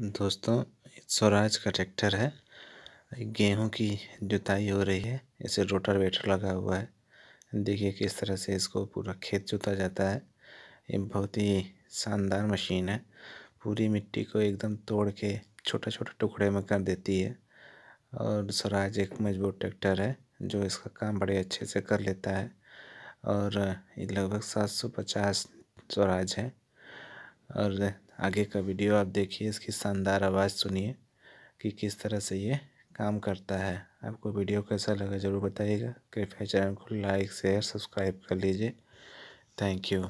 दोस्तों स्वराज का ट्रैक्टर है गेहूं की जुताई हो रही है इसे रोटर वेटर लगा हुआ है देखिए किस तरह से इसको पूरा खेत जोता जाता है ये बहुत ही शानदार मशीन है पूरी मिट्टी को एकदम तोड़ के छोटा छोटा टुकड़े में कर देती है और स्वराज एक मजबूत ट्रैक्टर है जो इसका काम बड़े अच्छे से कर लेता है और लगभग सात सौ पचास स्वराज है और आगे का वीडियो आप देखिए इसकी शानदार आवाज़ सुनिए कि किस तरह से ये काम करता है आपको वीडियो कैसा लगा ज़रूर बताइएगा कृपया चैनल को लाइक शेयर सब्सक्राइब कर लीजिए थैंक यू